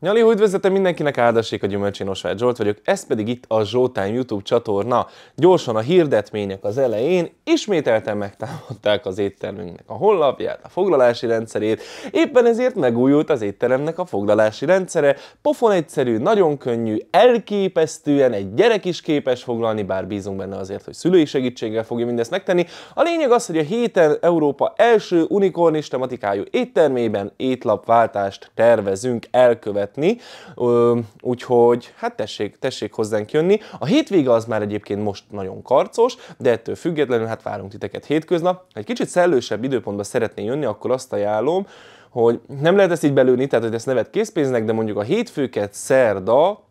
Nyali, hogy üdvözletem mindenkinek áldassék a gyümölcsén Osvágy Zsolt vagyok, ez pedig itt a Zsoltán YouTube csatorna. Gyorsan a hirdetmények az elején ismételten megtámadták az éttermünknek a honlapját, a foglalási rendszerét, éppen ezért megújult az étteremnek a foglalási rendszere, pofon egyszerű, nagyon könnyű, elképesztően egy gyerek is képes foglalni, bár bízunk benne azért, hogy szülői segítséggel fogja mindezt megtenni. A lényeg az, hogy a héten Európa első unikornis tematikájú éttermében étlapváltást tervezünk elkövetni vezetni, úgyhogy hát tessék, tessék hozzánk jönni. A hétvége az már egyébként most nagyon karcos, de ettől függetlenül hát várunk titeket hétköznap. Ha egy kicsit szellősebb időpontban szeretné jönni, akkor azt ajánlom, hogy nem lehet ezt így belőni, tehát hogy ezt nevet készpénznek, de mondjuk a hétfőket szerda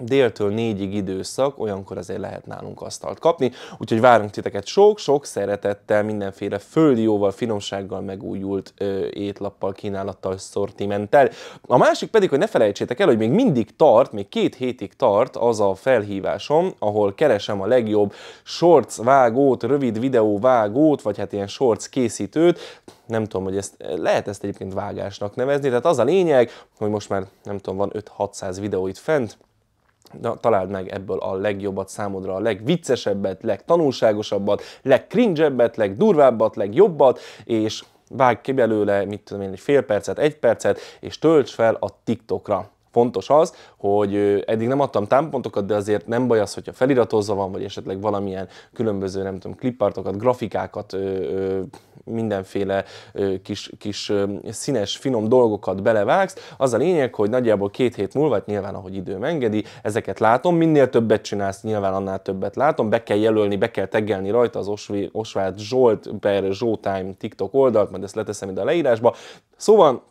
déltől négyig időszak, olyankor azért lehet nálunk asztalt kapni, úgyhogy várunk titeket sok-sok szeretettel, mindenféle földi jóval, finomsággal megújult ö, étlappal, kínálattal, szortimenttel. A másik pedig, hogy ne felejtsétek el, hogy még mindig tart, még két hétig tart az a felhívásom, ahol keresem a legjobb shorts vágót, rövid videó vágót, vagy hát ilyen shorts készítőt, nem tudom, hogy ezt, lehet ezt egyébként vágásnak nevezni, tehát az a lényeg, hogy most már nem tudom, van 5-600 videó itt fent, Na, találd meg ebből a legjobbat számodra, a legviccesebbet, legtanulságosabbat, legkringzsebbet, legdurvábbat, legjobbat, és vágj ki belőle, mit tudom én, egy fél percet, egy percet, és tölts fel a TikTokra. Fontos az, hogy eddig nem adtam támpontokat, de azért nem baj az, hogyha feliratozva van, vagy esetleg valamilyen különböző, nem tudom, klippartokat, grafikákat, ö, ö, mindenféle kis, kis színes, finom dolgokat belevágsz. Az a lényeg, hogy nagyjából két hét múlva, hát nyilván ahogy időm engedi, ezeket látom, minél többet csinálsz, nyilván annál többet látom, be kell jelölni, be kell tegelni rajta az Osvi, Osvált Zsolt per Zsótime TikTok oldalt, majd ezt leteszem ide a leírásba. Szóval,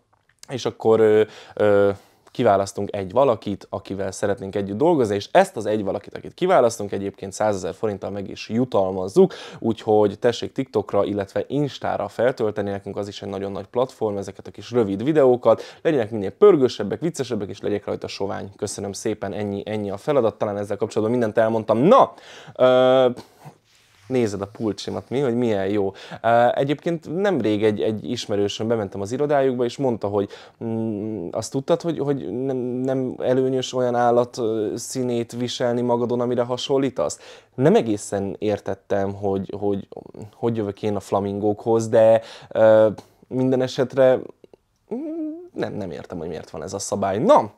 és akkor ö, ö, kiválasztunk egy valakit, akivel szeretnénk együtt dolgozni, és ezt az egy valakit, akit kiválasztunk, egyébként 100 ezer forinttal meg is jutalmazzuk, úgyhogy tessék TikTokra, illetve Instára feltölteni, nekünk az is egy nagyon nagy platform, ezeket a kis rövid videókat, legyenek minél pörgősebbek, viccesebbek, és legyek rajta sovány. Köszönöm szépen, ennyi, ennyi a feladat, talán ezzel kapcsolatban mindent elmondtam. Na, ö- nézed a pulcsimat, mi, hogy milyen jó. Egyébként nemrég egy, egy ismerősöm bementem az irodájukba, és mondta, hogy mm, azt tudtad, hogy, hogy nem, nem előnyös olyan állat színét viselni magadon, amire hasonlítasz? Nem egészen értettem, hogy hogy, hogy jövök én a flamingókhoz, de minden esetre mm, nem, nem értem, hogy miért van ez a szabály. Na,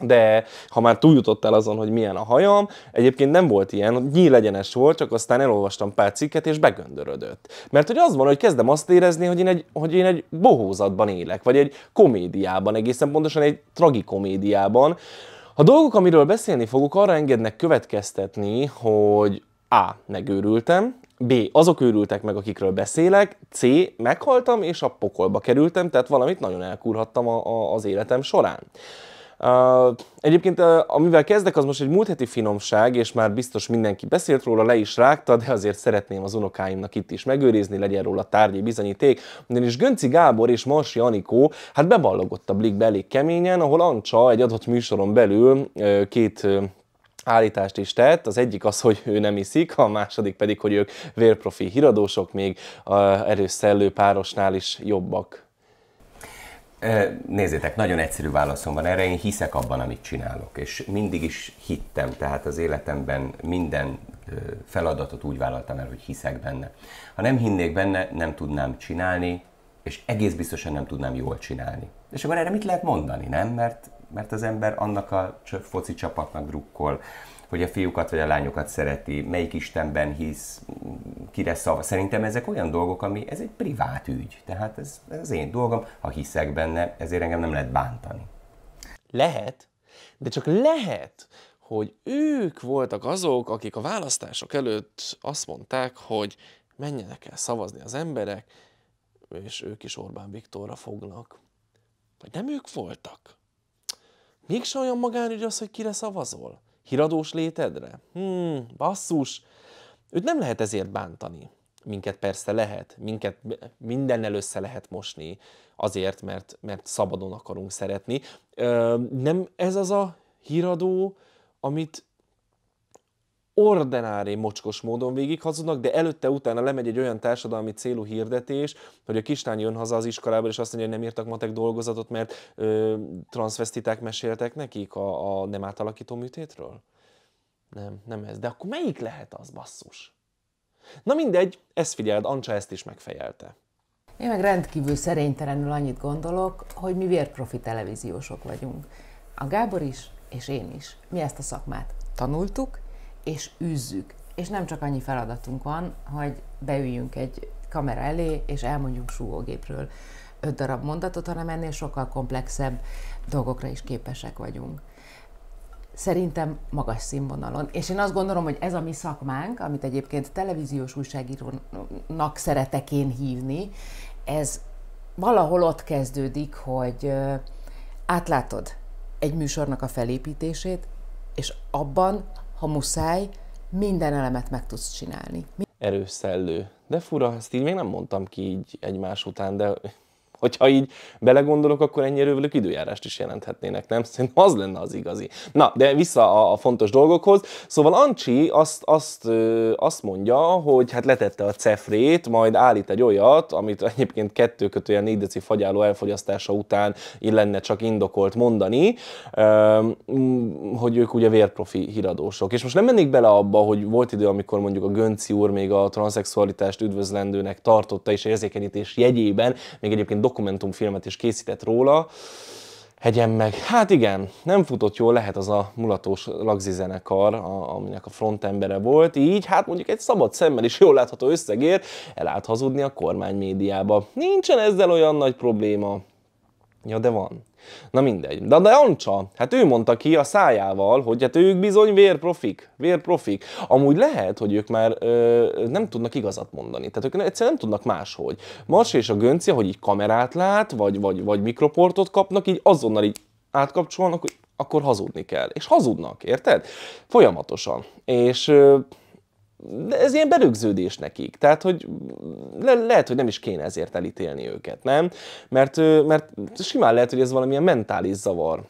de ha már túljutottál azon, hogy milyen a hajam, egyébként nem volt ilyen, nyíl legyenes volt, csak aztán elolvastam pár cikket, és begöndörödött. Mert hogy az van, hogy kezdem azt érezni, hogy én egy, hogy én egy bohózatban élek, vagy egy komédiában, egészen pontosan egy tragikomédiában. A dolgok, amiről beszélni fogok, arra engednek következtetni, hogy A. Megőrültem, B. Azok őrültek meg, akikről beszélek. C. Meghaltam, és a pokolba kerültem, tehát valamit nagyon elkurhattam a, a, az életem során. Egyébként amivel kezdek, az most egy múlt heti finomság, és már biztos mindenki beszélt róla, le is rágta, de azért szeretném az unokáimnak itt is megőrizni, legyen róla tárgyi bizonyíték, ugyanis Gönci Gábor és Marsi Anikó hát beballogott a Blikbe elég keményen, ahol Ancsa egy adott műsoron belül két állítást is tett. Az egyik az, hogy ő nem iszik, a második pedig, hogy ők vérprofi híradósok, még erőszellő párosnál is jobbak. Nézzétek, nagyon egyszerű válaszom van erre, én hiszek abban, amit csinálok, és mindig is hittem, tehát az életemben minden feladatot úgy vállaltam el, hogy hiszek benne. Ha nem hinnék benne, nem tudnám csinálni, és egész biztosan nem tudnám jól csinálni. És akkor erre mit lehet mondani, nem? Mert, mert az ember annak a foci csapatnak drukkol, hogy a fiúkat vagy a lányokat szereti, melyik Istenben hisz, kire szava. Szerintem ezek olyan dolgok, ami ez egy privát ügy. Tehát ez, ez az én dolgom, ha hiszek benne, ezért engem nem lehet bántani. Lehet, de csak lehet, hogy ők voltak azok, akik a választások előtt azt mondták, hogy menjenek el szavazni az emberek, és ők is Orbán Viktorra fognak. Vagy nem ők voltak? Mégse olyan magánügy az, hogy kire szavazol? Híradós létedre? Hmm, basszus! Őt nem lehet ezért bántani. Minket persze lehet, minket mindennel össze lehet mosni, azért, mert, mert szabadon akarunk szeretni. Ö, nem ez az a híradó, amit ordinári mocskos módon végig hazudnak, de előtte-utána lemegy egy olyan társadalmi célú hirdetés, hogy a kislány jön haza az iskolából, és azt mondja, hogy nem írtak matek dolgozatot, mert ö, transvestiták meséltek nekik a, a nem átalakító műtétről? Nem, nem ez. De akkor melyik lehet az, basszus? Na mindegy, ezt figyeld, Ancsa ezt is megfejelte. Én meg rendkívül szerénytelenül annyit gondolok, hogy mi vérprofi televíziósok vagyunk. A Gábor is, és én is. Mi ezt a szakmát tanultuk, és űzzük. És nem csak annyi feladatunk van, hogy beüljünk egy kamera elé, és elmondjuk súgógépről öt darab mondatot, hanem ennél sokkal komplexebb dolgokra is képesek vagyunk. Szerintem magas színvonalon. És én azt gondolom, hogy ez a mi szakmánk, amit egyébként televíziós újságírónak szeretek én hívni, ez valahol ott kezdődik, hogy átlátod egy műsornak a felépítését, és abban ha muszáj, minden elemet meg tudsz csinálni. Erőszellő. De fura, ezt így még nem mondtam ki így egymás után, de hogyha így belegondolok, akkor ennyi erővelük időjárást is jelenthetnének, nem? Szerintem az lenne az igazi. Na, de vissza a, a fontos dolgokhoz. Szóval Ancsi azt, azt, ö, azt mondja, hogy hát letette a cefrét, majd állít egy olyat, amit egyébként kettő kötőjel négy deci fagyáló elfogyasztása után így lenne csak indokolt mondani, ö, hogy ők ugye vérprofi híradósok. És most nem mennék bele abba, hogy volt idő, amikor mondjuk a Gönci úr még a transzexualitást üdvözlendőnek tartotta, és érzékenyítés jegyében még egyébként dokumentumfilmet is készített róla, hegyen meg. Hát igen, nem futott jól, lehet az a mulatos lagzi zenekar, a, aminek a frontembere volt, így hát mondjuk egy szabad szemmel is jól látható összegért elállt hazudni a kormány médiába. Nincsen ezzel olyan nagy probléma. Ja, de van. Na mindegy. De, de Ancsa, hát ő mondta ki a szájával, hogy hát ők bizony vérprofik, vérprofik. Amúgy lehet, hogy ők már ö, nem tudnak igazat mondani, tehát ők egyszerűen nem tudnak máshogy. Mars és a Gönci, hogy így kamerát lát, vagy, vagy, vagy mikroportot kapnak, így azonnal így átkapcsolnak, hogy akkor hazudni kell. És hazudnak, érted? Folyamatosan. És... Ö, de ez ilyen berögződés nekik. Tehát, hogy le, lehet, hogy nem is kéne ezért elítélni őket, nem? Mert, mert simán lehet, hogy ez valamilyen mentális zavar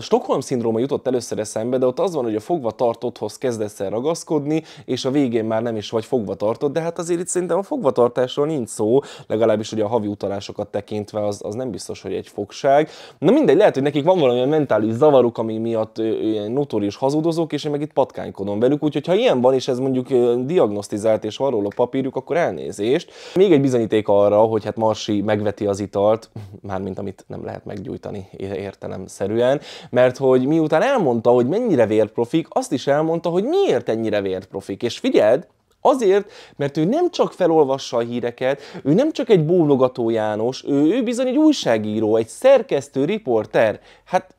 Stockholm-szindróma jutott először eszembe, de ott az van, hogy a tartotthoz kezdesz el ragaszkodni, és a végén már nem is vagy fogvatartott, de hát azért itt szerintem a fogvatartásról nincs szó, legalábbis ugye a havi utalásokat tekintve az, az nem biztos, hogy egy fogság. Na mindegy, lehet, hogy nekik van valami mentális zavaruk, ami miatt ilyen notórius hazudozók, és én meg itt patkánykodom velük, úgyhogy ha ilyen van, és ez mondjuk diagnosztizált, és van róla papírjuk, akkor elnézést. Még egy bizonyíték arra, hogy hát Marsi megveti az italt, mármint amit nem lehet meggyújtani értelemszerűen, mert hogy miután elmondta, hogy mennyire vérprofik, azt is elmondta, hogy miért ennyire vérprofik. És figyeld, Azért, mert ő nem csak felolvassa a híreket, ő nem csak egy bólogató János, ő, ő bizony egy újságíró, egy szerkesztő, riporter. Hát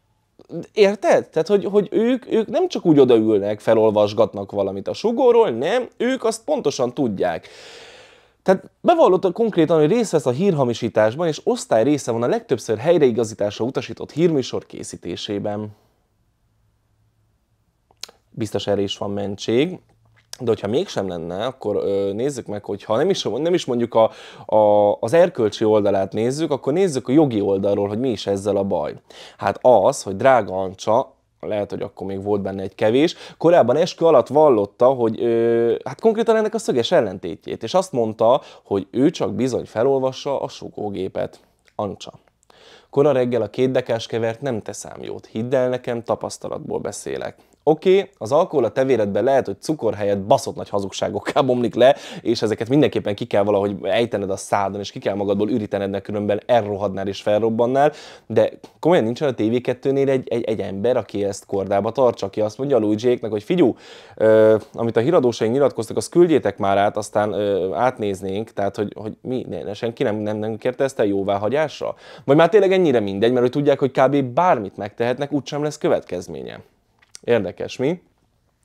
érted? Tehát, hogy, hogy ők, ők nem csak úgy odaülnek, felolvasgatnak valamit a sugóról, nem, ők azt pontosan tudják. Tehát bevallotta konkrétan, hogy részt vesz a hírhamisításban, és osztály része van a legtöbbször helyreigazításra utasított hírműsor készítésében. Biztos erre is van mentség, de hogyha mégsem lenne, akkor ö, nézzük meg, hogy ha nem is, nem is mondjuk a, a, az erkölcsi oldalát nézzük, akkor nézzük a jogi oldalról, hogy mi is ezzel a baj. Hát az, hogy drága Ancsa lehet, hogy akkor még volt benne egy kevés, korábban eskü alatt vallotta, hogy ö, hát konkrétan ennek a szöges ellentétjét, és azt mondta, hogy ő csak bizony felolvassa a sugógépet. Ancsa. Kora reggel a két dekás kevert nem teszem jót, hidd el nekem, tapasztalatból beszélek. Oké, okay, az alkohol a tevéredben lehet, hogy cukor helyett baszott nagy hazugságokká bomlik le, és ezeket mindenképpen ki kell valahogy ejtened a szádon, és ki kell magadból ürítened, mert különben elrohadnál és felrobbannál, de komolyan nincsen a TV2-nél egy, egy, egy ember, aki ezt kordába tart, aki azt mondja a luigi hogy figyú, ö, amit a híradósaink nyilatkoztak, azt küldjétek már át, aztán ö, átnéznénk, tehát hogy, hogy mi, ne, senki nem, nem, nem kérte ezt a, jóváhagyásra? Vagy már tényleg ennyire mindegy, mert hogy tudják, hogy kb. bármit megtehetnek, úgysem lesz következménye. Érdekes, mi?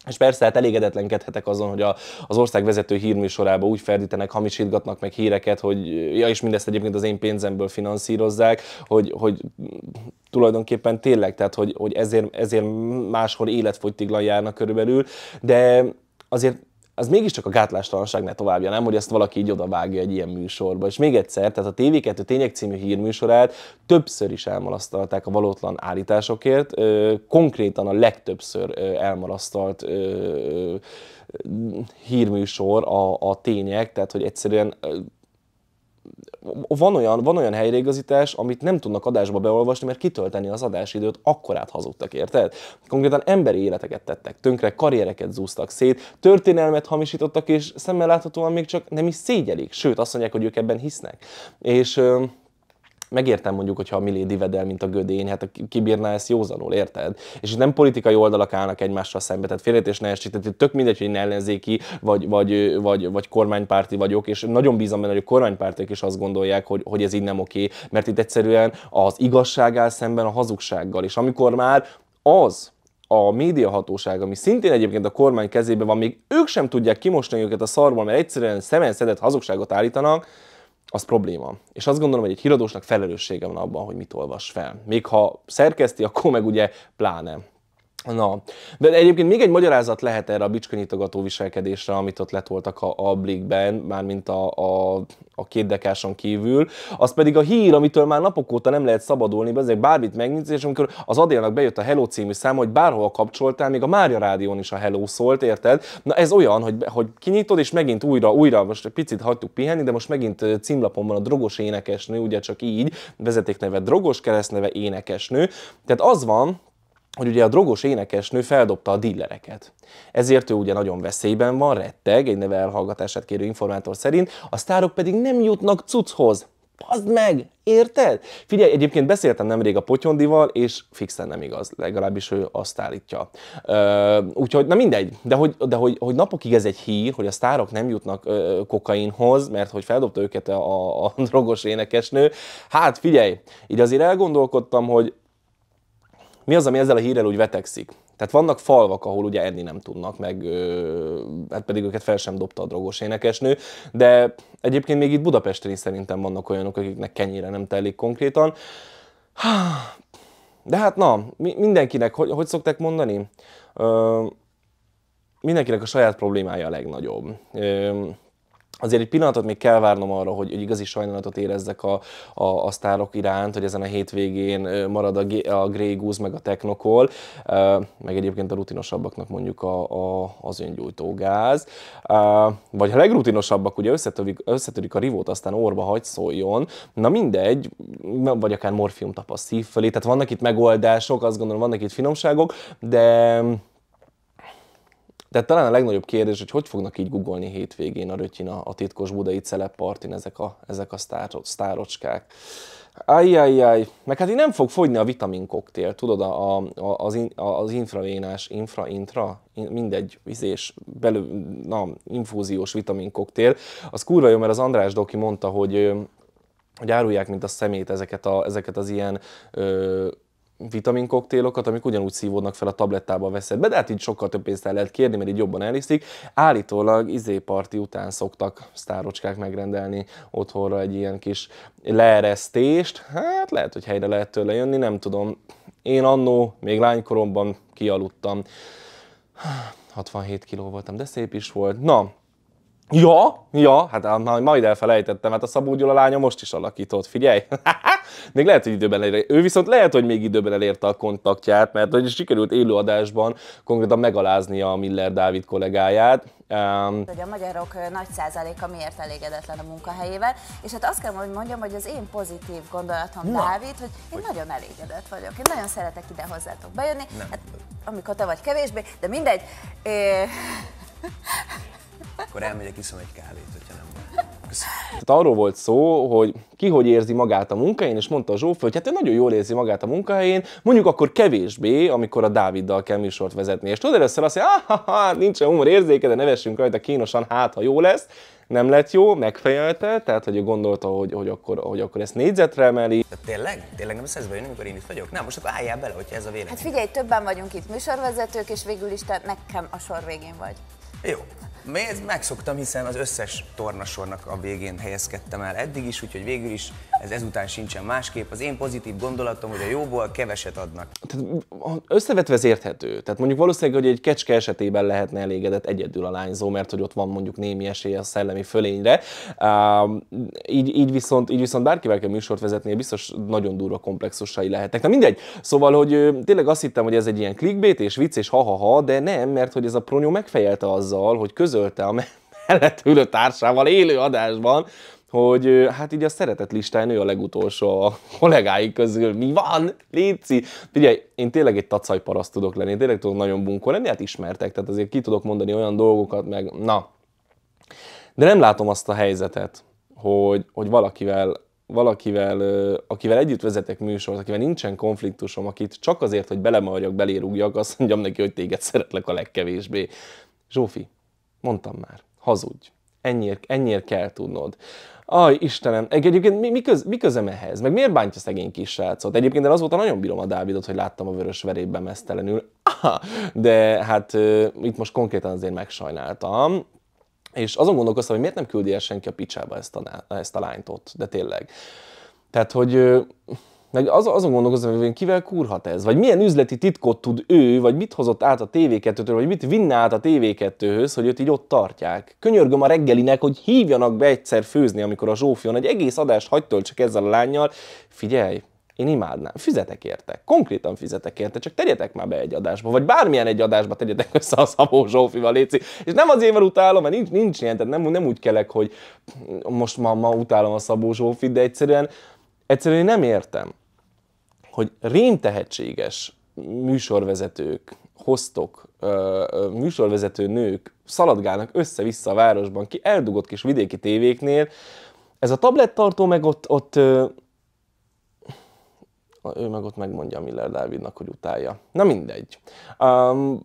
És persze hát elégedetlenkedhetek azon, hogy a, az ország vezető hírműsorába úgy ferdítenek, hamisítgatnak meg híreket, hogy ja, és mindezt egyébként az én pénzemből finanszírozzák, hogy, hogy tulajdonképpen tényleg, tehát hogy, hogy ezért, ezért máshol életfogytiglan járnak körülbelül, de azért az mégiscsak a gátlástalanságnál továbbja, nem, hogy ezt valaki így odavágja egy ilyen műsorba. És még egyszer, tehát a TV2 Tények című hírműsorát többször is elmarasztalták a valótlan állításokért, ö, konkrétan a legtöbbször ö, elmarasztalt ö, ö, hírműsor a, a tények, tehát hogy egyszerűen van olyan, van olyan helyreigazítás, amit nem tudnak adásba beolvasni, mert kitölteni az adásidőt, akkorát hazudtak, érted? Konkrétan emberi életeket tettek tönkre, karriereket zúztak szét, történelmet hamisítottak, és szemmel láthatóan még csak nem is szégyelik, sőt azt mondják, hogy ők ebben hisznek. És megértem mondjuk, hogyha a Millé vedel, mint a gödény, hát kibírná ezt józanul, érted? És itt nem politikai oldalak állnak egymással szembe, tehát félretés ne esik, tehát tök mindegy, hogy én ellenzéki, vagy, vagy, vagy, vagy kormánypárti vagyok, és nagyon bízom benne, hogy a kormánypártiak is azt gondolják, hogy, hogy ez így nem oké, mert itt egyszerűen az igazság áll szemben a hazugsággal, és amikor már az, a médiahatóság, ami szintén egyébként a kormány kezében van, még ők sem tudják kimosni őket a szarból, mert egyszerűen szemen szedett hazugságot állítanak, az probléma. És azt gondolom, hogy egy híradósnak felelőssége van abban, hogy mit olvas fel. Még ha szerkeszti, akkor meg ugye pláne. Na, de egyébként még egy magyarázat lehet erre a bicskanyitogató viselkedésre, amit ott letoltak a, a Blikben, mármint a, a, a két dekáson kívül. Az pedig a hír, amitől már napok óta nem lehet szabadulni, ezért bármit megnyitsz, és amikor az Adélnak bejött a Hello című szám, hogy bárhol kapcsoltál, még a Mária Rádión is a Hello szólt, érted? Na ez olyan, hogy, hogy kinyitod, és megint újra, újra, most egy picit hagytuk pihenni, de most megint címlapon van a drogos énekesnő, ugye csak így, vezetékneve drogos, keresztneve énekesnő. Tehát az van, hogy ugye a drogos énekesnő feldobta a dillereket. Ezért ő ugye nagyon veszélyben van, retteg, egy neve elhallgatását kérő informátor szerint, a sztárok pedig nem jutnak cuchoz. Pazd meg! Érted? Figyelj, egyébként beszéltem nemrég a Potyondival, és fixen nem igaz, legalábbis ő azt állítja. Ö, úgyhogy, na mindegy, de, hogy, de hogy, hogy napokig ez egy hír, hogy a sztárok nem jutnak ö, kokainhoz, mert hogy feldobta őket a, a, a drogos énekesnő. Hát figyelj, így azért elgondolkodtam, hogy mi az, ami ezzel a hírrel úgy vetekszik? Tehát vannak falvak, ahol ugye enni nem tudnak, meg ö, hát pedig őket fel sem dobta a drogos énekesnő, de egyébként még itt Budapesten is szerintem vannak olyanok, akiknek kenyére nem telik konkrétan. De hát na, mindenkinek, hogy, hogy szokták mondani? Ö, mindenkinek a saját problémája a legnagyobb. Ö, Azért egy pillanatot még kell várnom arra, hogy, hogy igazi sajnálatot érezzek a, a, a sztárok iránt, hogy ezen a hétvégén marad a, a Grey Goose meg a Technokol, meg egyébként a rutinosabbaknak mondjuk a, a, az öngyújtógáz. Vagy ha legrutinosabbak, ugye összetörik, összetörik a rivót, aztán orba hagy szóljon, na mindegy, vagy akár morfium tapaszt szív fölé, tehát vannak itt megoldások, azt gondolom vannak itt finomságok, de de talán a legnagyobb kérdés, hogy hogy fognak így guggolni hétvégén a rötyin a, a titkos budai celeppartin ezek a, ezek a sztáro, sztárocskák. Ajjajjaj, meg hát így nem fog fogyni a vitamin koktél, tudod, a, a, az, in, az infravénás, infra-intra, mindegy, vizés, belül, na, infúziós vitamin koktél. Az kurva jó, mert az András Doki mondta, hogy hogy árulják, mint a szemét ezeket, a, ezeket az ilyen ö, vitaminkoktélokat, amik ugyanúgy szívódnak fel a tablettába veszed be, de hát így sokkal több pénzt el lehet kérni, mert így jobban eliszik. Állítólag izéparti után szoktak sztárocskák megrendelni otthonra egy ilyen kis leeresztést. Hát lehet, hogy helyre lehet tőle jönni, nem tudom. Én annó, még lánykoromban kialudtam. 67 kiló voltam, de szép is volt. Na, Ja, ja, hát majd elfelejtettem, hát a Szabó Gyula lánya most is alakított, figyelj! Még lehet, hogy időben elérte. Ő viszont lehet, hogy még időben elérte a kontaktját, mert hogy sikerült élőadásban konkrétan megalázni a Miller Dávid kollégáját. Um, hogy a magyarok nagy százaléka miért elégedetlen a munkahelyével, és hát azt kell, hogy mondjam, hogy az én pozitív gondolatom Na. Dávid, hogy én hogy... nagyon elégedett vagyok, én nagyon szeretek ide hozzátok bejönni, hát, amikor te vagy kevésbé, de mindegy. É... Akkor elmegyek, iszom egy kávét, hogyha nem van az? Tehát arról volt szó, hogy ki hogy érzi magát a munkahelyén, és mondta a Zsóf, hogy hát ő nagyon jól érzi magát a munkahelyén, mondjuk akkor kevésbé, amikor a Dáviddal kell műsort vezetni. És tudod, először azt mondja, ah, ha, ha, nincsen humor érzéke, de nevessünk rajta kínosan, hát ha jó lesz. Nem lett jó, megfejelte, tehát hogy ő gondolta, hogy, hogy, akkor, hogy akkor ezt négyzetre emeli. De tényleg? Tényleg nem szezbe jön, amikor én itt vagyok? Nem, most akkor álljál bele, hogyha ez a vélemény. Hát figyelj, többen vagyunk itt műsorvezetők, és végül is te nekem a sor végén vagy. Jó, Megszoktam, hiszen az összes tornasornak a végén helyezkedtem el eddig is, úgyhogy végül is ez ezután sincsen másképp. Az én pozitív gondolatom, hogy a jóból keveset adnak. Tehát összevetve ez érthető. Tehát mondjuk valószínűleg, hogy egy kecske esetében lehetne elégedett egyedül a lányzó, mert hogy ott van mondjuk némi esély a szellemi fölényre. Uh, így, így, viszont, így viszont bárkivel kell műsort vezetnie, biztos nagyon durva komplexusai lehetnek. Na mindegy. Szóval, hogy tényleg azt hittem, hogy ez egy ilyen clickbait és vicc és ha-ha-ha, de nem, mert hogy ez a pronyó megfejelte azzal, hogy köz közölte a mellett ülő társával élő adásban, hogy hát így a szeretet listán ő a legutolsó a kollégái közül. Mi van? Léci! Figyelj, én tényleg egy tacajparaszt tudok lenni, én tényleg tudok nagyon bunkó lenni, hát ismertek, tehát azért ki tudok mondani olyan dolgokat, meg na. De nem látom azt a helyzetet, hogy, hogy valakivel valakivel, akivel együtt vezetek műsort, akivel nincsen konfliktusom, akit csak azért, hogy belemarjak, belérúgjak, azt mondjam neki, hogy téged szeretlek a legkevésbé. Zsófi, Mondtam már, hazudj. Ennyiért, ennyiért kell tudnod. Aj, Istenem, egyébként mi, mi, köz, mi közem ehhez? Meg miért bántja szegény kis srácot? Egyébként én azóta nagyon bírom a Dávidot, hogy láttam a vörös verében mesztelenül. Aha, de hát uh, itt most konkrétan azért megsajnáltam. És azon gondolkoztam, hogy miért nem küldi el senki a picsába ezt a, ezt a lánytot, de tényleg. Tehát, hogy uh, meg az, azon gondolkozom, hogy kivel kurhat ez? Vagy milyen üzleti titkot tud ő, vagy mit hozott át a TV2-től, vagy mit vinne át a TV2-höz, hogy őt így ott tartják? Könyörgöm a reggelinek, hogy hívjanak be egyszer főzni, amikor a Zsófion egy egész adást hagytól csak ezzel a lányjal. Figyelj, én imádnám. Fizetek érte. Konkrétan fizetek érte, csak tegyetek már be egy adásba, vagy bármilyen egy adásba tegyetek össze a Szabó Zsófival, Léci. És nem azért, mert utálom, mert nincs, nincs ilyen, tehát nem, nem úgy kelek, hogy most ma, ma utálom a Szabó Zsófit, de egyszerűen, egyszerűen én nem értem hogy rémtehetséges műsorvezetők, hoztok, műsorvezető nők szaladgálnak össze-vissza a városban, ki eldugott kis vidéki tévéknél. Ez a tablettartó meg ott, ott ő meg ott megmondja Miller Dávidnak, hogy utálja. Na mindegy. Um,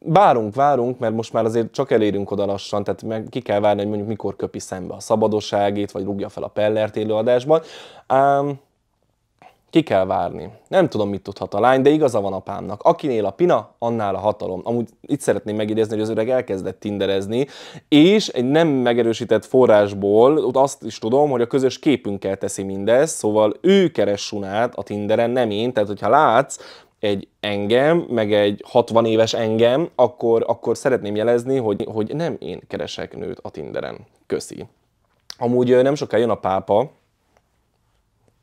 várunk, várunk, mert most már azért csak elérünk oda lassan, tehát meg ki kell várni, hogy mondjuk mikor köpi szembe a szabadoságét, vagy rúgja fel a pellert élőadásban. Um, ki kell várni. Nem tudom, mit tudhat a lány, de igaza van apámnak. Akinél a pina, annál a hatalom. Amúgy itt szeretném megidézni, hogy az öreg elkezdett tinderezni, és egy nem megerősített forrásból ott azt is tudom, hogy a közös képünkkel teszi mindezt, szóval ő keres sunát a tinderen, nem én. Tehát, hogyha látsz, egy engem, meg egy 60 éves engem, akkor, akkor szeretném jelezni, hogy, hogy nem én keresek nőt a Tinderen. Köszi. Amúgy nem sokkal jön a pápa,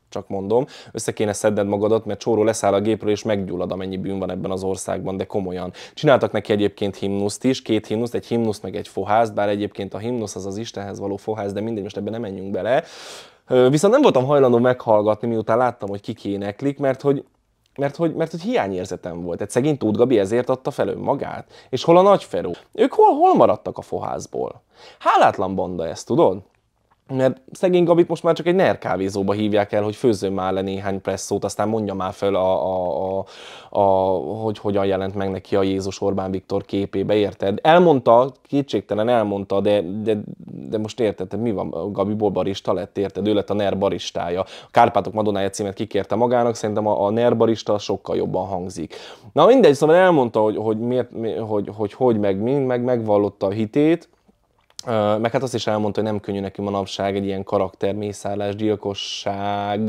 csak mondom, össze kéne szedned magadat, mert Csóró leszáll a gépről és meggyullad, amennyi bűn van ebben az országban, de komolyan. Csináltak neki egyébként himnuszt is, két himnuszt, egy himnuszt meg egy fohászt, bár egyébként a himnusz az az Istenhez való fohász, de mindegy, most ebben nem menjünk bele. Viszont nem voltam hajlandó meghallgatni, miután láttam, hogy kik éneklik, mert hogy mert hogy, mert hogy hiányérzetem volt. Egy szegény Tóth Gabi ezért adta fel magát És hol a nagyferó? Ők hol, hol maradtak a foházból? Hálátlan banda ez, tudod? mert szegény Gabit most már csak egy NER kávézóba hívják el, hogy főzzön már le néhány presszót, aztán mondja már fel, a, a, a, a, hogy hogyan jelent meg neki a Jézus Orbán Viktor képébe, érted? Elmondta, kétségtelen elmondta, de, de, de most érted, mi van, Gabi barista lett, érted? Ő lett a NER baristája. A Kárpátok Madonája címet kikérte magának, szerintem a, a NER barista sokkal jobban hangzik. Na mindegy, szóval elmondta, hogy hogy, miért, hogy, hogy, hogy meg mind, meg megvallotta a hitét, meg hát azt is elmondta, hogy nem könnyű neki manapság egy ilyen karaktermészállás, gyilkosság,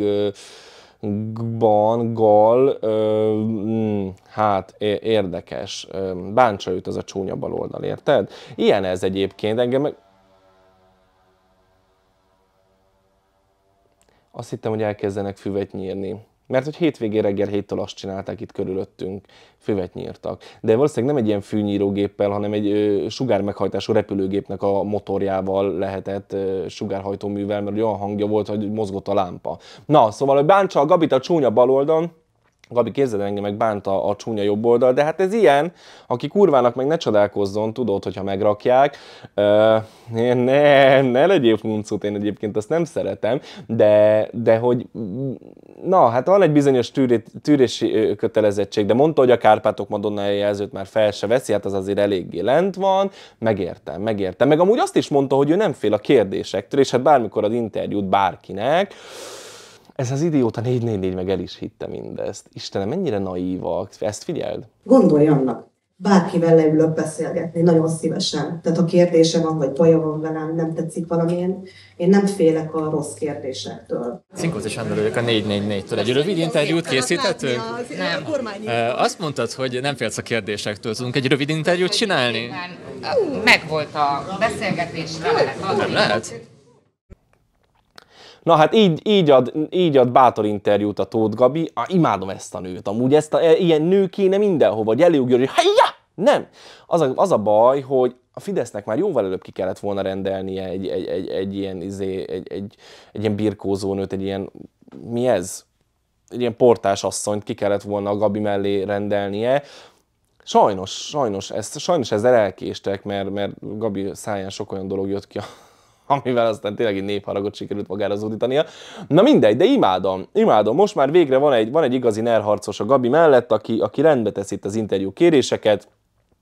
Gal, mm, hát érdekes, bántsa őt az a csúnya baloldal, érted? Ilyen ez egyébként, engem meg... Azt hittem, hogy elkezdenek füvet nyírni. Mert hogy hétvégén reggel héttől azt csinálták itt körülöttünk, füvet nyírtak. De valószínűleg nem egy ilyen fűnyírógéppel, hanem egy ö, sugármeghajtású repülőgépnek a motorjával lehetett ö, sugárhajtóművel, mert olyan hangja volt, hogy mozgott a lámpa. Na, szóval, hogy bántsa a Gabit a csúnya baloldon, Gabi, képzeld engem, meg bánta a csúnya jobb oldal, de hát ez ilyen, aki kurvának meg ne csodálkozzon, tudod, hogyha megrakják. Ö, ne, ne legyél funcut, én egyébként azt nem szeretem, de, de hogy, na, hát van egy bizonyos tűré, tűrési kötelezettség, de mondta, hogy a Kárpátok Madonna jelzőt már fel se veszi, hát az azért eléggé lent van, megértem, megértem. Meg amúgy azt is mondta, hogy ő nem fél a kérdésektől, és hát bármikor ad interjút bárkinek, ez az idióta 444 meg el is hitte mindezt. Istenem, mennyire naívak. Ezt figyeld? Gondolj annak. Bárkivel leülök beszélgetni, nagyon szívesen. Tehát ha kérdése van, vagy baja van velem, nem tetszik valamilyen, én nem félek a rossz kérdésektől. Szinkózi Sándor vagyok a 444-től. Egy rövid interjút készítettünk? Nem. Azt mondtad, hogy nem félsz a kérdésektől. Tudunk egy rövid interjút csinálni? Megvolt a beszélgetés. Nem lehet. Na hát így, így, ad, így ad bátor interjút a Tóth Gabi. Ah, imádom ezt a nőt. Amúgy ezt a, e, ilyen nő kéne mindenhova, hogy előugjön, hogy Nem. Az a, az a baj, hogy a Fidesznek már jóval előbb ki kellett volna rendelnie egy, egy, egy, egy ilyen izé, egy, egy, egy ilyen birkózónőt, egy ilyen, mi ez? Egy ilyen portás asszonyt ki kellett volna a Gabi mellé rendelnie. Sajnos, sajnos, ezt, sajnos ezzel elkéstek, mert, mert Gabi száján sok olyan dolog jött ki amivel aztán tényleg egy népharagot sikerült magára zúdítania. Na mindegy, de imádom, imádom. Most már végre van egy, van egy igazi nerharcos a Gabi mellett, aki, aki rendbe teszi itt az interjú kéréseket.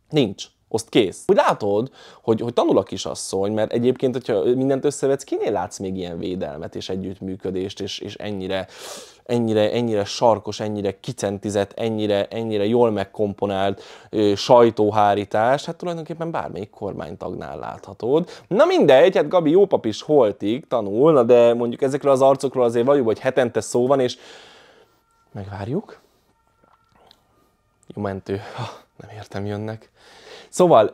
Nincs. Azt kész. Hogy látod, hogy, hogy tanul a kisasszony, mert egyébként, hogyha mindent összevetsz, kinél látsz még ilyen védelmet és együttműködést, és, és ennyire, ennyire, ennyire sarkos, ennyire kicentizett, ennyire, ennyire jól megkomponált ö, sajtóhárítás, hát tulajdonképpen bármelyik kormánytagnál láthatod. Na mindegy, hát Gabi jópap is holtig na de mondjuk ezekről az arcokról azért vagyunk, hogy hetente szó van, és megvárjuk. Jó mentő, ha, nem értem, jönnek. Szóval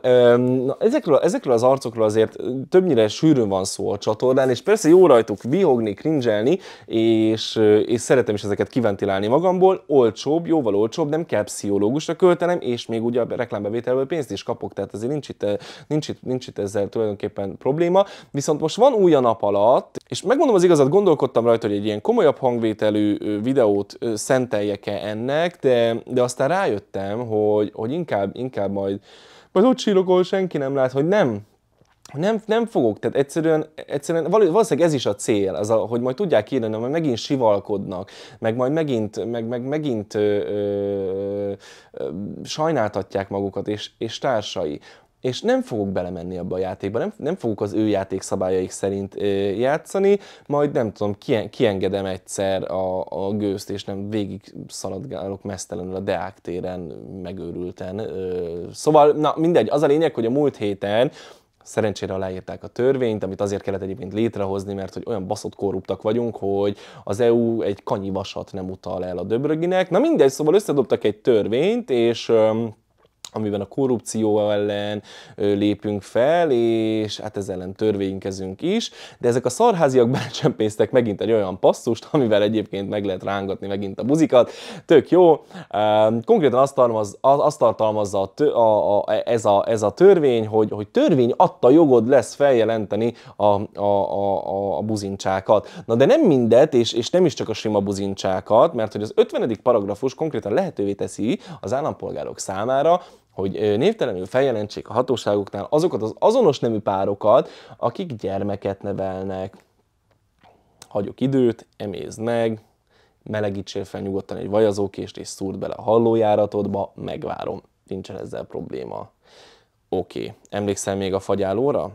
ezekről, ezekről az arcokról azért többnyire sűrűn van szó a csatornán, és persze jó rajtuk vihogni, cringelni, és, és szeretem is ezeket kiventilálni magamból. Olcsóbb, jóval olcsóbb, nem kell pszichológusra költenem, és még ugye a reklámbevételből pénzt is kapok, tehát ezért nincs itt, nincs itt, nincs itt ezzel tulajdonképpen probléma. Viszont most van új a nap alatt, és megmondom az igazat, gondolkodtam rajta, hogy egy ilyen komolyabb hangvételű videót szenteljek-e ennek, de, de aztán rájöttem, hogy, hogy inkább, inkább majd majd ott csillogol, senki nem lát, hogy nem, nem, nem fogok, tehát egyszerűen, egyszerűen valószínűleg ez is a cél, az a, hogy majd tudják írni, hogy megint sivalkodnak, meg majd megint, meg, meg megint ö, ö, ö, sajnáltatják magukat és, és társai és nem fogok belemenni abba a játékba, nem, nem fogok az ő játékszabályaik szerint játszani, majd nem tudom, kiengedem egyszer a, a gőzt, és nem végig szaladgálok mesztelenül a Deák téren megőrülten. Szóval, na mindegy, az a lényeg, hogy a múlt héten Szerencsére aláírták a törvényt, amit azért kellett egyébként létrehozni, mert hogy olyan baszott korruptak vagyunk, hogy az EU egy kanyi vasat nem utal el a döbröginek. Na mindegy, szóval összedobtak egy törvényt, és amiben a korrupció ellen lépünk fel, és hát ez ellen törvénykezünk is, de ezek a szarháziak belecsempésztek megint egy olyan passzust, amivel egyébként meg lehet rángatni megint a buzikat, tök jó. Konkrétan azt, tartalmaz, azt tartalmazza a, a, a, ez, a, ez a törvény, hogy, hogy törvény adta jogod lesz feljelenteni a, a, a, a buzincsákat. Na de nem mindet, és, és nem is csak a sima buzincsákat, mert hogy az 50. paragrafus konkrétan lehetővé teszi az állampolgárok számára, hogy névtelenül feljelentsék a hatóságoknál azokat az azonos nemű párokat, akik gyermeket nevelnek. Hagyok időt, emézd meg, melegítsél fel nyugodtan egy vajazókést és szúrd bele a hallójáratodba, megvárom. Nincsen ezzel probléma. Oké, okay. emlékszel még a fagyálóra?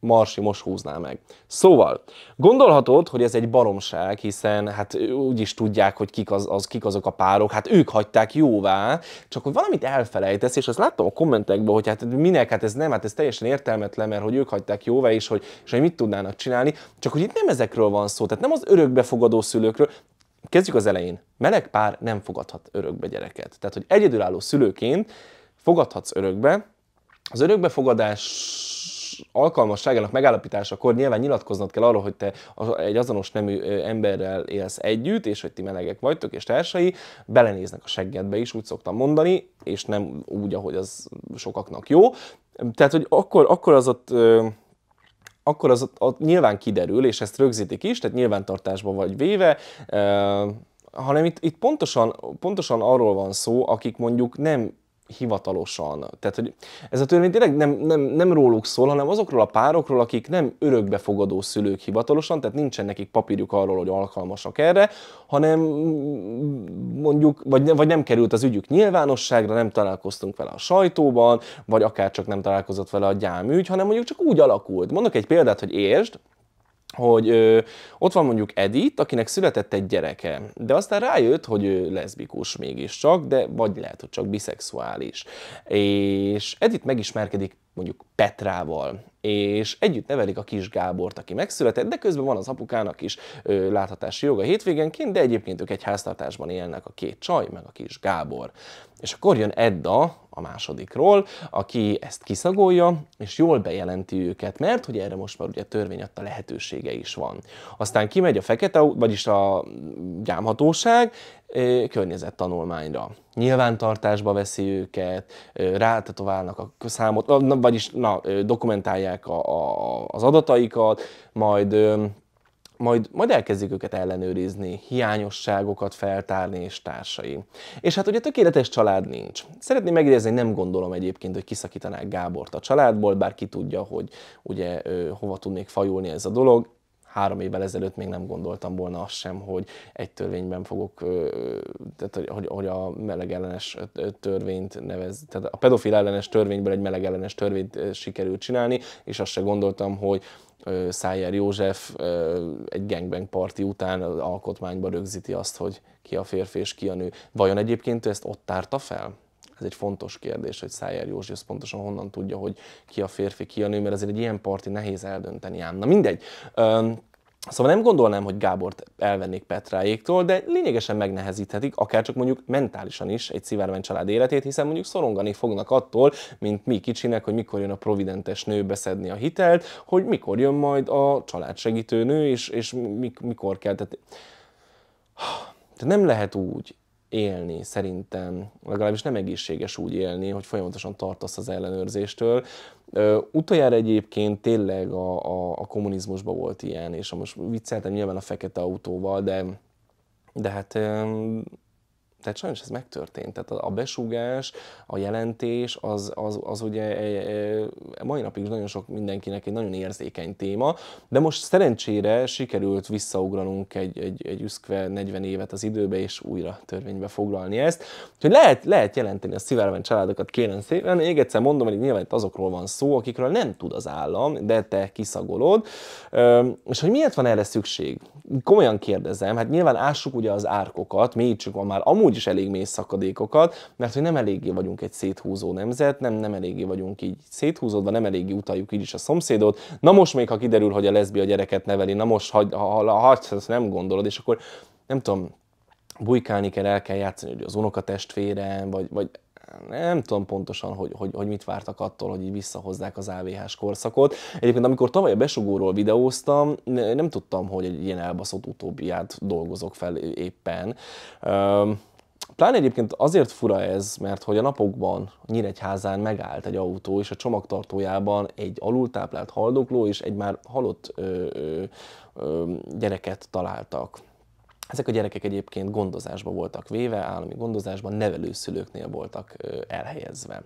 Marsi most húzná meg. Szóval, gondolhatod, hogy ez egy baromság, hiszen hát úgy is tudják, hogy kik, az, az, kik azok a párok, hát ők hagyták jóvá, csak hogy valamit elfelejtesz, és azt láttam a kommentekben, hogy hát minek, hát ez nem, hát ez teljesen értelmetlen, mert hogy ők hagyták jóvá, és hogy, és hogy mit tudnának csinálni, csak hogy itt nem ezekről van szó, tehát nem az örökbefogadó szülőkről, Kezdjük az elején. Meleg pár nem fogadhat örökbe gyereket. Tehát, hogy egyedülálló szülőként fogadhatsz örökbe. Az örökbefogadás alkalmasságának megállapításakor nyilván nyilatkoznod kell arról, hogy te egy azonos nemű emberrel élsz együtt, és hogy ti melegek vagytok, és társai, belenéznek a seggedbe is, úgy szoktam mondani, és nem úgy, ahogy az sokaknak jó. Tehát, hogy akkor, akkor az ott akkor az ott, ott nyilván kiderül, és ezt rögzítik is, tehát nyilvántartásban vagy véve, hanem itt, itt pontosan, pontosan arról van szó, akik mondjuk nem hivatalosan. Tehát, hogy ez a törvény tényleg nem, nem, nem róluk szól, hanem azokról a párokról, akik nem örökbefogadó szülők hivatalosan, tehát nincsen nekik papírjuk arról, hogy alkalmasak erre, hanem mondjuk, vagy, ne, vagy nem került az ügyük nyilvánosságra, nem találkoztunk vele a sajtóban, vagy akár csak nem találkozott vele a gyámügy, hanem mondjuk csak úgy alakult. Mondok egy példát, hogy értsd, hogy ö, ott van mondjuk Edith, akinek született egy gyereke, de aztán rájött, hogy ő leszbikus mégiscsak, de vagy lehet, hogy csak biszexuális. És Edith megismerkedik mondjuk Petrával, és együtt nevelik a kis Gábort, aki megszületett, de közben van az apukának is ö, láthatási joga hétvégenként, de egyébként ők egy háztartásban élnek a két csaj, meg a kis Gábor. És akkor jön Edda, a másodikról, aki ezt kiszagolja, és jól bejelenti őket, mert hogy erre most már ugye a törvény adta lehetősége is van. Aztán kimegy a fekete, vagyis a gyámhatóság, környezettanulmányra. Nyilvántartásba veszi őket, rátetoválnak a számot, vagyis na, dokumentálják a, a, az adataikat, majd majd, majd elkezdik őket ellenőrizni, hiányosságokat feltárni és társai. És hát ugye tökéletes család nincs. Szeretném megjegyezni, nem gondolom egyébként, hogy kiszakítanák Gábort a családból, bár ki tudja, hogy ugye hova tudnék fajulni ez a dolog három évvel ezelőtt még nem gondoltam volna azt sem, hogy egy törvényben fogok, tehát hogy, hogy a melegellenes törvényt nevez, tehát a pedofil ellenes törvényből egy melegellenes törvényt sikerült csinálni, és azt se gondoltam, hogy Szájer József egy gangbang parti után az alkotmányba rögzíti azt, hogy ki a férfi és ki a nő. Vajon egyébként ezt ott tárta fel? Ez egy fontos kérdés, hogy Szájer József pontosan honnan tudja, hogy ki a férfi, ki a nő, mert azért egy ilyen parti nehéz eldönteni ám. Na mindegy. Szóval nem gondolnám, hogy Gábort elvennék Petráéktól, de lényegesen megnehezíthetik, akár csak mondjuk mentálisan is egy szivárvány család életét, hiszen mondjuk szorongani fognak attól, mint mi kicsinek, hogy mikor jön a providentes nő beszedni a hitelt, hogy mikor jön majd a családsegítő nő, és, és mikor kell. Tehát... De nem lehet úgy, élni, szerintem. Legalábbis nem egészséges úgy élni, hogy folyamatosan tartasz az ellenőrzéstől. utoljára egyébként tényleg a, a, a kommunizmusban volt ilyen, és most vicceltem nyilván a fekete autóval, de, de hát tehát sajnos ez megtörtént. Tehát a besugás, a jelentés, az, az, az ugye e, e, e, mai napig nagyon sok mindenkinek egy nagyon érzékeny téma, de most szerencsére sikerült visszaugranunk egy, egy, egy üszkve 40 évet az időbe, és újra törvénybe foglalni ezt. Úgyhogy lehet, lehet jelenteni a szivárvány családokat, kérem szépen. Még egyszer mondom, hogy nyilván itt azokról van szó, akikről nem tud az állam, de te kiszagolod. És hogy miért van erre szükség? Komolyan kérdezem, hát nyilván ássuk ugye az árkokat, mélyítsük van már amúgy amúgy is elég mély szakadékokat, mert hogy nem eléggé vagyunk egy széthúzó nemzet, nem, nem eléggé vagyunk így széthúzódva, nem eléggé utaljuk így is a szomszédot. Na most még, ha kiderül, hogy a leszbi a gyereket neveli, na most, ha, ha, ha, ha nem gondolod, és akkor nem tudom, bujkálni kell, el kell játszani, hogy az testvére, vagy, vagy nem tudom pontosan, hogy, hogy, hogy mit vártak attól, hogy így visszahozzák az AVH-s korszakot. Egyébként amikor tavaly a besugóról videóztam, nem tudtam, hogy egy ilyen elbaszott utóbbiát dolgozok fel éppen. Pláne egyébként azért fura ez, mert hogy a napokban a Nyíregyházán megállt egy autó, és a csomagtartójában egy alultáplált haldokló és egy már halott ö, ö, ö, gyereket találtak. Ezek a gyerekek egyébként gondozásban voltak véve, állami gondozásban, nevelőszülőknél voltak elhelyezve.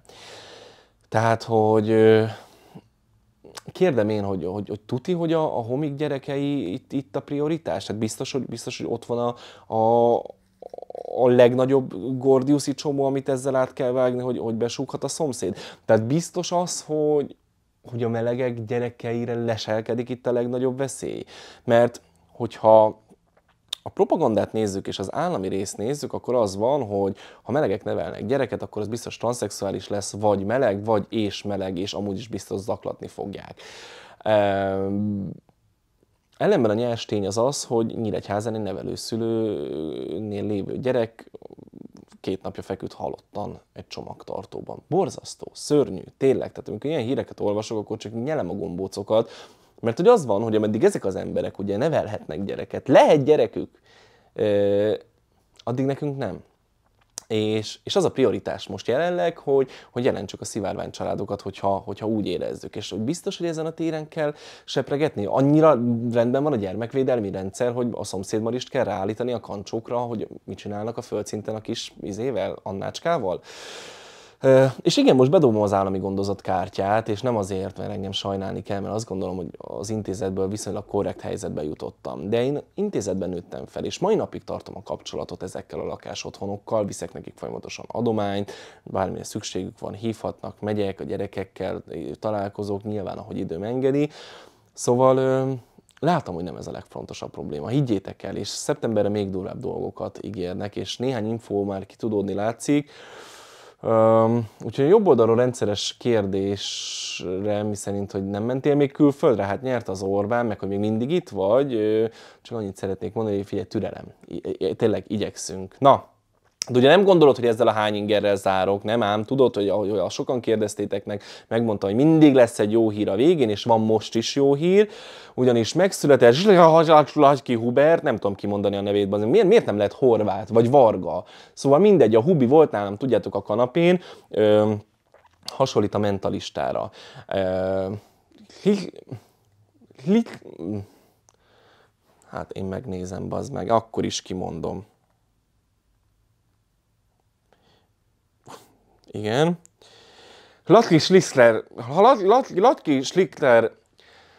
Tehát, hogy kérdem én, hogy, hogy, hogy tuti, hogy a, a homik gyerekei itt, itt a prioritás? Tehát biztos, hogy, biztos, hogy ott van a, a, a legnagyobb gordiuszi csomó, amit ezzel át kell vágni, hogy, hogy besúghat a szomszéd. Tehát biztos az, hogy, hogy a melegek gyerekeire leselkedik itt a legnagyobb veszély. Mert hogyha a propagandát nézzük, és az állami részt nézzük, akkor az van, hogy ha melegek nevelnek gyereket, akkor az biztos transzexuális lesz, vagy meleg, vagy és meleg, és amúgy is biztos zaklatni fogják. Ehm, Ellenben a nyers tény az az, hogy Nyíregyházen egy nevelőszülőnél lévő gyerek két napja feküdt halottan egy csomagtartóban. Borzasztó, szörnyű, tényleg. Tehát amikor ilyen híreket olvasok, akkor csak nyelem a gombócokat, mert hogy az van, hogy ameddig ezek az emberek ugye nevelhetnek gyereket, lehet gyerekük, addig nekünk nem és, és az a prioritás most jelenleg, hogy, hogy jelentsük a szivárvány családokat, hogyha, hogyha úgy érezzük. És hogy biztos, hogy ezen a téren kell sepregetni. Annyira rendben van a gyermekvédelmi rendszer, hogy a szomszédban is kell ráállítani a kancsókra, hogy mit csinálnak a földszinten a kis izével, annácskával. És igen, most bedobom az állami gondozott kártyát, és nem azért, mert engem sajnálni kell, mert azt gondolom, hogy az intézetből viszonylag korrekt helyzetbe jutottam. De én intézetben nőttem fel, és mai napig tartom a kapcsolatot ezekkel a lakásotthonokkal, viszek nekik folyamatosan adományt, bármilyen szükségük van, hívhatnak, megyek a gyerekekkel, találkozók, nyilván, ahogy időm engedi. Szóval látom, hogy nem ez a legfontosabb probléma. Higgyétek el, és szeptemberre még durvább dolgokat ígérnek, és néhány infó már kitudódni látszik. Um, úgyhogy a jobb oldalról rendszeres kérdésre, mi szerint, hogy nem mentél még külföldre, hát nyert az Orbán, meg hogy még mindig itt vagy, csak annyit szeretnék mondani, hogy figyelj, türelem, tényleg igyekszünk. Na, de ugye nem gondolod, hogy ezzel a hány ingerrel zárok, nem ám, tudod, hogy ahogy olyan sokan meg, megmondta, hogy mindig lesz egy jó hír a végén, és van most is jó hír, ugyanis megszületett Zslihazslácsulahgyki Hubert, nem tudom kimondani a nevét, azért miért, miért nem lett Horvát, vagy Varga? Szóval mindegy, a Hubi volt nálam, tudjátok, a kanapén, ö, hasonlít a mentalistára. Ö, hát én megnézem, bazd meg, akkor is kimondom. Igen. Latki Schlichter, Latki Schlickler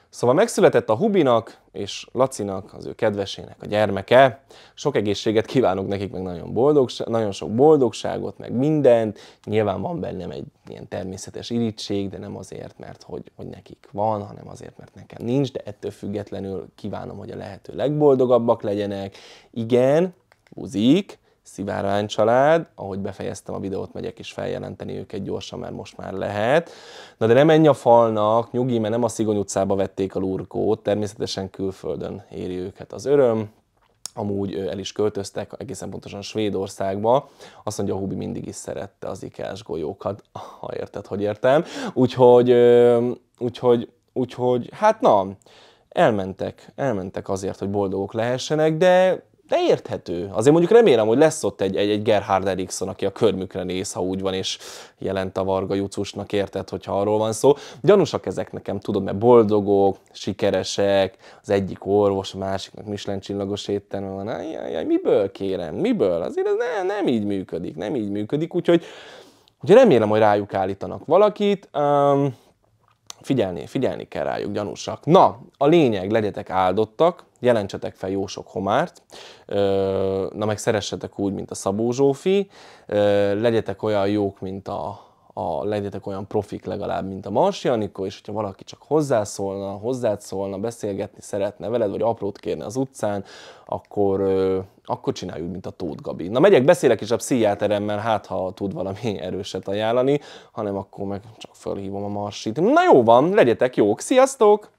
szóval megszületett a Hubinak és Lacinak, az ő kedvesének a gyermeke. Sok egészséget kívánok nekik, meg nagyon, boldogság, nagyon sok boldogságot, meg mindent. Nyilván van bennem egy ilyen természetes irítség, de nem azért, mert hogy, hogy nekik van, hanem azért, mert nekem nincs, de ettől függetlenül kívánom, hogy a lehető legboldogabbak legyenek. Igen, buzik, szivárvány család, ahogy befejeztem a videót, megyek is feljelenteni őket gyorsan, mert most már lehet. Na de nem menj a falnak, nyugi, mert nem a Szigony utcába vették a lurkót, természetesen külföldön éri őket az öröm, amúgy el is költöztek, egészen pontosan Svédországba. Azt mondja, a Hubi mindig is szerette az ikás golyókat, ha érted, hogy értem. Úgyhogy, úgyhogy, úgyhogy hát na, elmentek, elmentek azért, hogy boldogok lehessenek, de de érthető. Azért mondjuk remélem, hogy lesz ott egy, egy, egy Gerhard Eriksson, aki a körmükre néz, ha úgy van, és jelent a Varga Jucusnak, érted, hogyha arról van szó. Gyanúsak ezek nekem, tudod, mert boldogok, sikeresek, az egyik orvos, a másiknak Michelin csillagos étterme van. Ajjajjaj, miből kérem, miből? Azért ez ne, nem így működik, nem így működik, úgyhogy Úgyhogy remélem, hogy rájuk állítanak valakit. Um, figyelni, figyelni kell rájuk, gyanúsak. Na, a lényeg, legyetek áldottak, jelentsetek fel jó sok homárt, na meg szeressetek úgy, mint a Szabó Zsófi, legyetek olyan jók, mint a a, legyetek olyan profik legalább, mint a Marsi Anikó, és hogyha valaki csak hozzászólna, hozzád szólna, beszélgetni szeretne veled, vagy aprót kérne az utcán, akkor, ö, akkor csinálj úgy, mint a Tóth Gabi. Na megyek, beszélek is a pszichiáteremmel, hát ha tud valami erőset ajánlani, hanem akkor meg csak fölhívom a Marsit. Na jó van, legyetek jók, sziasztok!